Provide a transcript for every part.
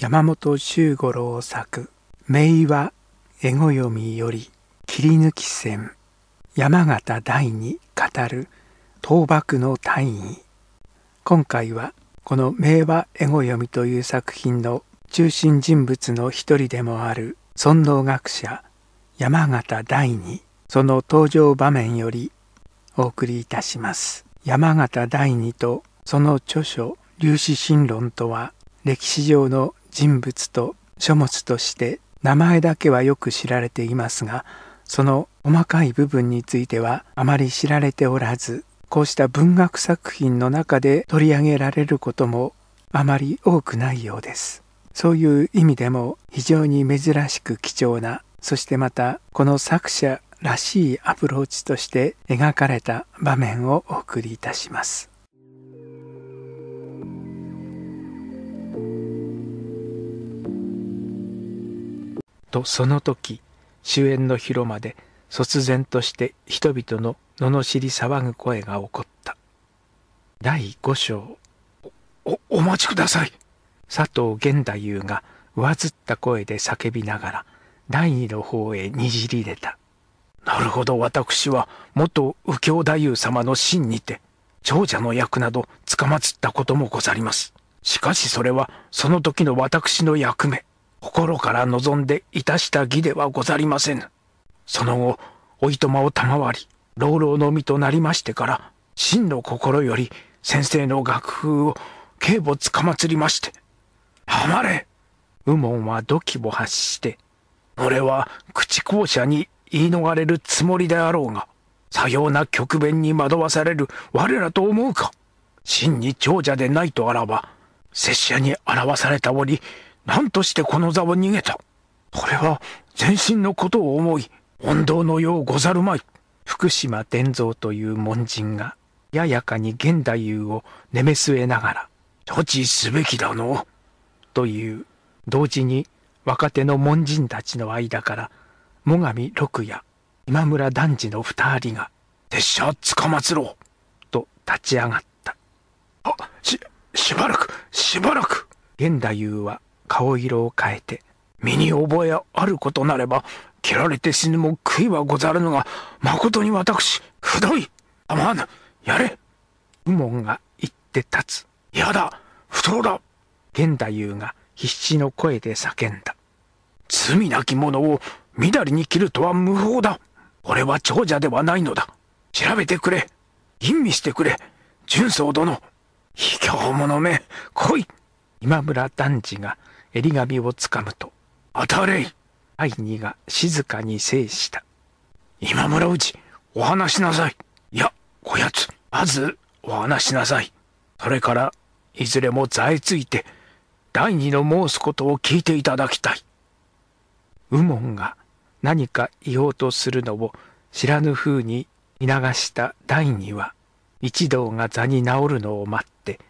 山本周五郎作「名和絵語読み」より切り抜き戦山形第二語る倒幕の大義今回はこの「名和絵語読み」という作品の中心人物の一人でもある尊能学者山形第二その登場場面よりお送りいたします。山形第二とその著書「粒子神論」とは歴史上の人物と書物として名前だけはよく知られていますがその細かい部分についてはあまり知られておらずこうした文学作品の中で取り上げられることもあまり多くないようですそういう意味でも非常に珍しく貴重なそしてまたこの作者らしいアプローチとして描かれた場面をお送りいたしますとその時終焉の広間で突然として人々の罵り騒ぐ声が起こった第5章おお待ちください佐藤源太夫が上ずった声で叫びながら第二の方へにじり出たなるほど私は元右京太夫様の真にて長者の役などつかまつったこともござりますしかしそれはその時の私の役目心から望んでいたした儀ではござりませぬ。その後、おいとまを賜り、老老の身となりましてから、真の心より先生の楽譜を警母つかまつりまして、はまれ右門は土器を発して、俺は口校舎に言い逃れるつもりであろうが、さような局弁に惑わされる我らと思うか。真に長者でないとあらば、拙者に表された折、何としてこの座を逃げたこれは全身のことを思い本答のようござるまい福島伝蔵という門人がややかに現代優を寝据すえながら処置すべきだのという同時に若手の門人たちの間から最上六夜今村男児の二人が「拙者つかまつろう」と立ち上がったあししばらくしばらく現代は顔色を変えて、身に覚えあることなれば、切られて死ぬも悔いはござるのが、誠に私、くどいあまぬやれ右門が言って立つ。やだ不当だ源太夫が必死の声で叫んだ。罪なき者をみだりに切るとは無法だ俺は長者ではないのだ調べてくれ吟味してくれ純宗殿卑怯者め来い今村男児が襟紙をつかむと、当たれ第二が静かに制した。今村氏、お話しなさい。いや、こやつ、まずお話しなさい。それから、いずれもざいついて、第二の申すことを聞いていただきたい。右門が何か言おうとするのを知らぬ風に見流した第二は、一同が座に治るのを待って、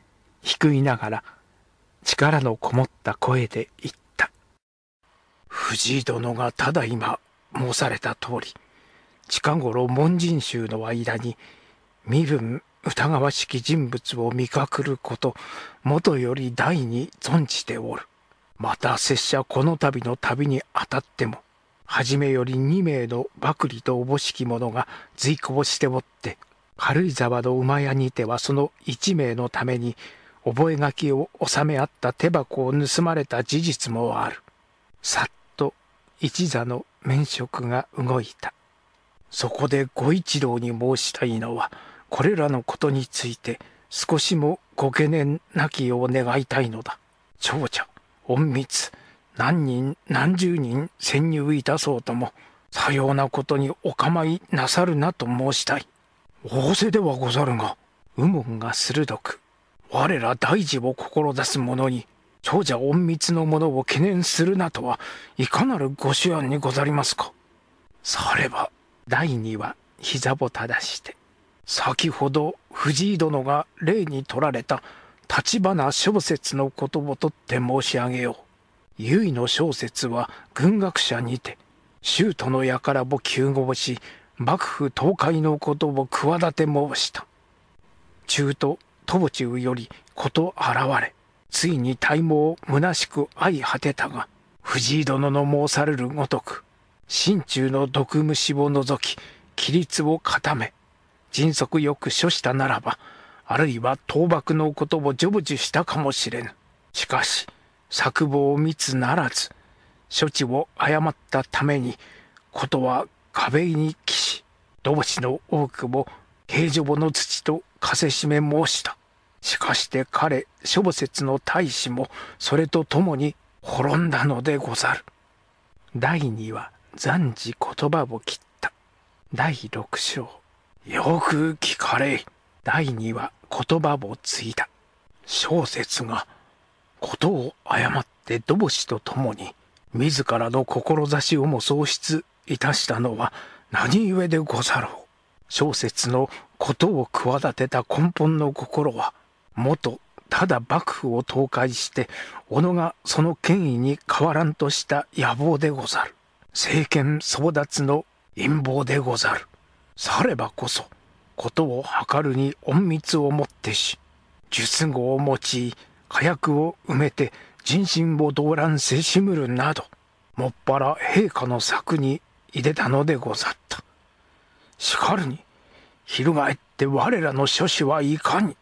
低いながら力のこもった声で言った。藤井殿がただ今申された通り、近頃門人衆の間に身分疑わしき人物を見かくること、もとより大に存じておる。また拙者この度の旅にあたっても、初めより二名の幕吏とおぼしき者が随行しておって、軽井沢の馬屋にてはその一名のために覚書を収め合った手箱を盗まれた事実もある。さっと一座の免職が動いた。そこでご一郎に申したいのは、これらのことについて少しもご懸念なきよう願いたいのだ。長者、隠密、何人何十人潜入いたそうとも、さようなことにお構いなさるなと申したい。仰せではござるが、右門が鋭く、我ら大事を志す者に長者隠密の者を懸念するなとはいかなるご手腕にござりますかされば第二は膝を正して先ほど藤井殿が例に取られた立花小説のことをとって申し上げよう結の小説は軍学者にて州都の輩を救護し幕府倒壊のことを企て申した中途戸淵うよりこと現れついに体毛虚しく相果てたが藤井殿の申されるごとく心中の毒虫を除き規律を固め迅速よく処したならばあるいは倒幕のことを成就したかもしれぬしかし作望密ならず処置を誤ったためにことは壁に帰し同地の多くも平城の土と風しめ申したしかして彼諸説の大使もそれと共に滅んだのでござる第二は暫時言葉を切った第六章よく聞かれ第二は言葉を継いだ小説が事を誤って土星と共に自らの志をも喪失いたしたのは何故でござろう小説のことを企てた根本の心は元ただ幕府を倒壊して小野がその権威に変わらんとした野望でござる政権争奪の陰謀でござるさればこそことを図るに隠密をもってし術後を用い火薬を埋めて人心を動乱せしむるなどもっぱら陛下の策に入れたのでござったしかるに翻って我らの諸子はいかに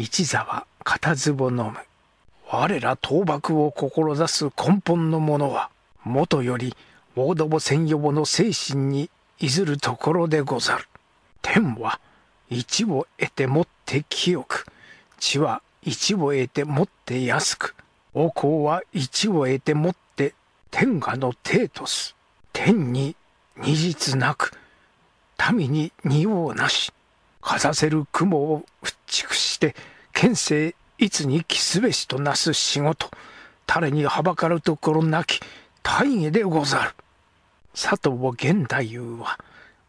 一座片壺飲む我ら倒幕を志す根本のものはもとより大も専用の精神に譲るところでござる天は一を得てもって清く地は一を得てもって安く王侯は一を得てもって天下の帝とす天に二日なく民に二王なしかざせる雲を駆逐して県政いつに来すべしとなす仕事誰にはばかるところなき大義でござる佐藤源太夫は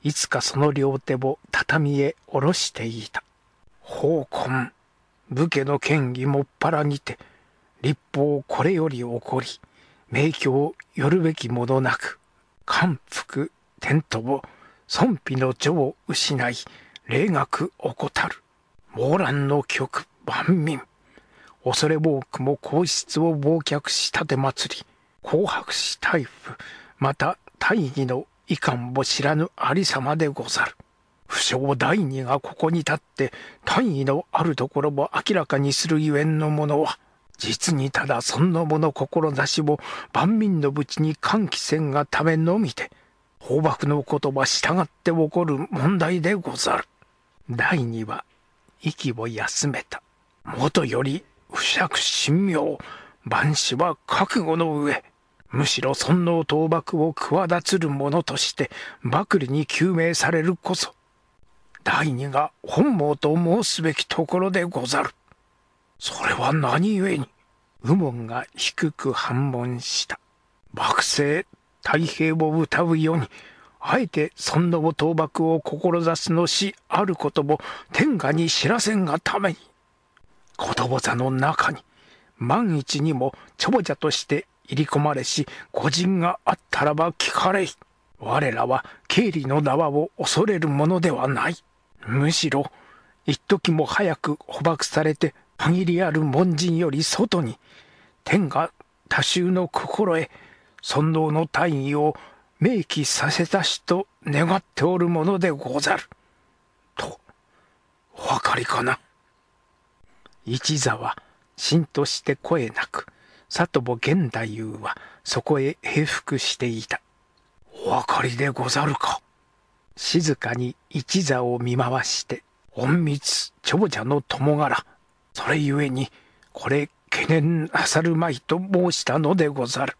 いつかその両手を畳へ下ろしていた奉公武家の権威もっぱらにて立法これより起こり名教よるべきものなく官服天とを損否の情を失い霊学怠る猛乱の曲万民恐れ多くも皇室を忘却したて祭り紅白し大夫また大義の遺憾も知らぬありさまでござる不詳第二がここに立って大義のあるところを明らかにするゆえんのものは実にただそもの志を万民の無知に歓喜せんがためのみで放爆の言葉従って起こる問題でござる。第二は息を休めた。もとより不釈神妙万死は覚悟の上むしろ尊王倒幕を企つる者として幕吏に救命されるこそ第二が本望と申すべきところでござるそれは何故に右門が低く反問した幕政太平を歌うようにあえて尊王倒幕を志すのしあることも天下に知らせんがために子供座の中に万一にも長者として入り込まれし御人があったらば聞かれい。我らは経理の縄を恐れるものではない。むしろ一時も早く捕獲されて限りある門人より外に天が多衆の心へ尊王の大義を明記させたしと願っておるものでござる。とお分かりかな。一座は神として声なく里母玄太夫はそこへ平服していたお分かりでござるか静かに一座を見回して隠密長者の友柄それゆえにこれ懸念なさるまいと申したのでござる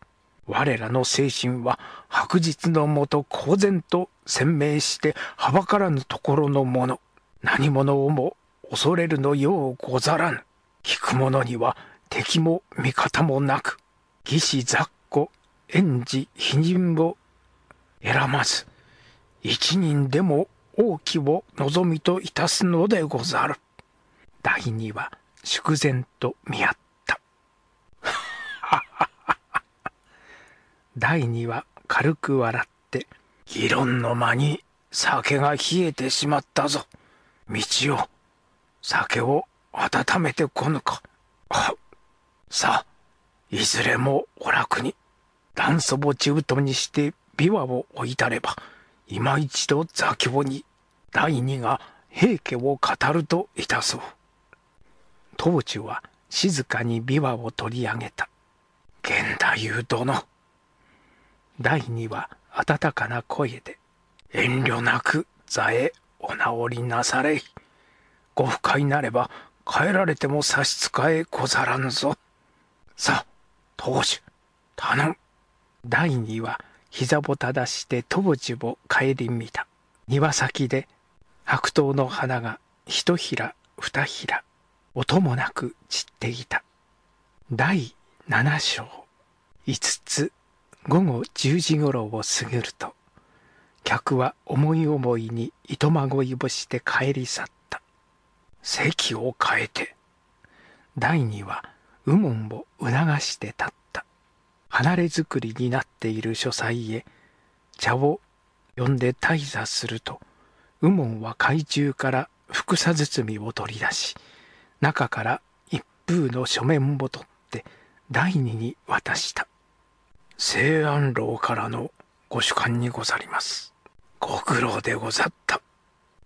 我らの精神は白日のもと公然と鮮明してはばからぬところのもの何者をも恐れるのようござらぬ。引く者には敵も味方もなく、義士雑魚、園児、否認を選まず、一人でも王旗を望みといたすのでござる。第二は祝然と見合った。第二は軽く笑って、議論の間に酒が冷えてしまったぞ。道を酒を温めてこぬか。さあ、いずれもお楽に、断墓地中途にして琵琶を置いたれば、今一度座興に、第二が平家を語るといたそう。当主は静かに琵琶を取り上げた。源太夫殿。第二は温かな声で、遠慮なく座へお直りなされい。ご不快なれば帰られても差し支えござらぬぞ。さあ、当主、頼む。第二は膝ぼただして当時ぼ帰り見た。庭先で白桃の花が一ひら二ひら音もなく散っていた。第七章五つ午後十時ごろを過ぎると客は思い思いに糸まごいをして帰り去った。席を変えて第二は右門を促して立った離れ作りになっている書斎へ茶を呼んで退座すると右門は懐中から副さ包みを取り出し中から一風の書面を取って第二に渡した西安楼からのご主観にござりますご苦労でござった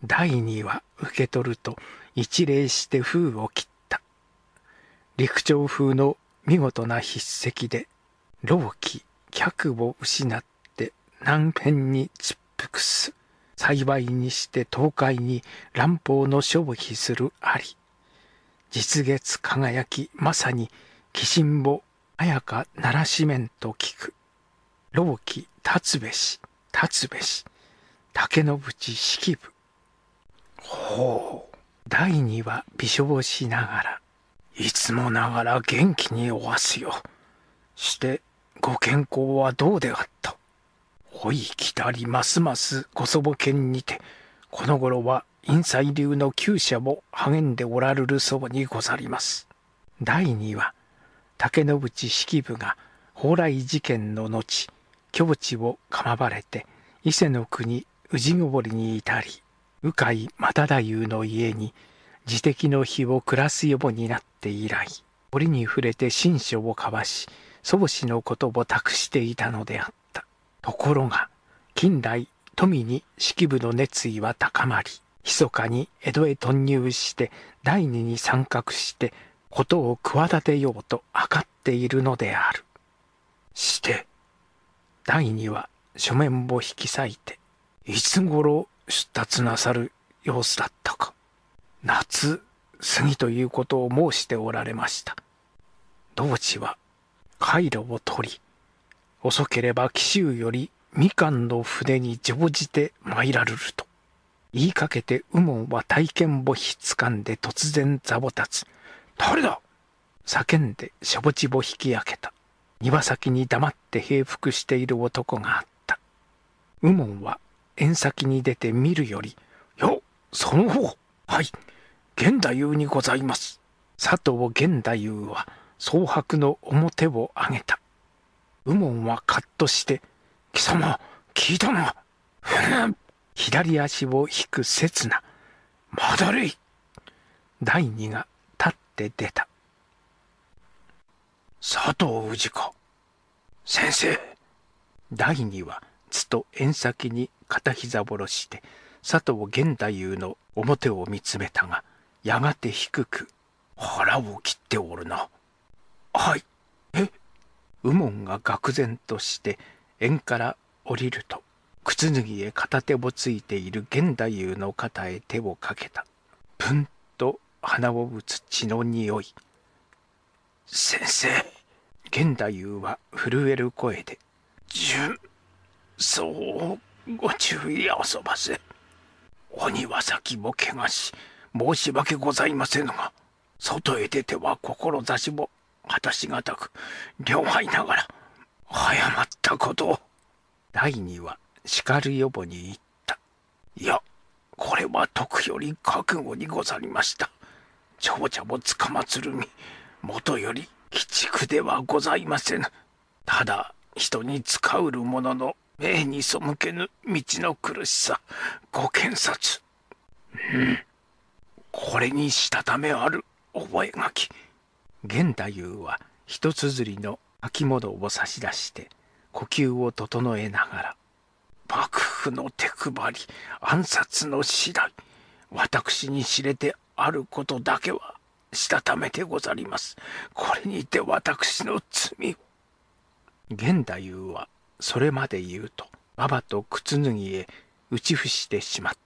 第二は受け取ると一礼して封を切った。陸長風の見事な筆跡で、老気、客を失って南辺に窒伏す。幸いにして東海に乱暴の消費するあり。実月輝き、まさに、鬼神を綾か鳴らしめんと聞く。老気、立つべし、立つべし、竹の淵式部。ほう。第二は微笑しながら、いつもながら元気におわすよ。して、ご健康はどうであったほいきたりますますご祖母犬にて、この頃は陰彩流の厩舎も励んでおられるそうにござります。第二は、竹野淵式部が蓬莱事件の後、境地をかまばれて、伊勢の国宇治ごぼりに至り、鵜飼又太夫の家に自敵の日を暮らすようになって以来折に触れて新書を交わし祖母氏のことを託していたのであったところが近来富に式部の熱意は高まり密かに江戸へ突入して第二に参画して事を企てようと図っているのであるして第二は書面を引き裂いていつ頃出立なさる様子だったか夏過ぎということを申しておられました道地は回路を取り遅ければ紀州よりみかんの船に乗じて参らるると言いかけて右門は体験墓碑つかんで突然ざぼ立つ誰だ叫んでしょぼちぼ引き上げた庭先に黙って平伏している男があった右門は縁先に出て見るより、よその方、はい、玄太夫にございます。佐藤玄太夫は、蒼白の表を上げた。右門はカッとして、貴様、聞いたな。左足を引く刹那、まだれい。第二が立って出た。佐藤氏子、先生。第二は、つと縁先に片膝下ろして佐藤源太夫の表を見つめたがやがて低く「腹を切っておるな」「はい」え右門が愕然として縁から降りると靴脱ぎへ片手をついている源太夫の肩へ手をかけたプンと鼻を打つ血の匂い先生源太夫は震える声で「純そうご注意あそばせ鬼は先も怪我し申し訳ございませぬが外へ出ては志も果たしがたく両輩ながらまったことを第二は叱る予防に言ったいやこれは徳より覚悟にござりました長者もつかまつるみもとより鬼畜ではございませぬただ人に使うるものの目に背けぬ道の苦しさご検察うんこれにしたためある覚書源太夫は一綴りの秋物を差し出して呼吸を整えながら「幕府の手配り暗殺の次第私に知れてあることだけはしたためてござりますこれにて私の罪を」源太夫はそれまで言うと、ばばと靴脱ぎへ打ち伏してしまった。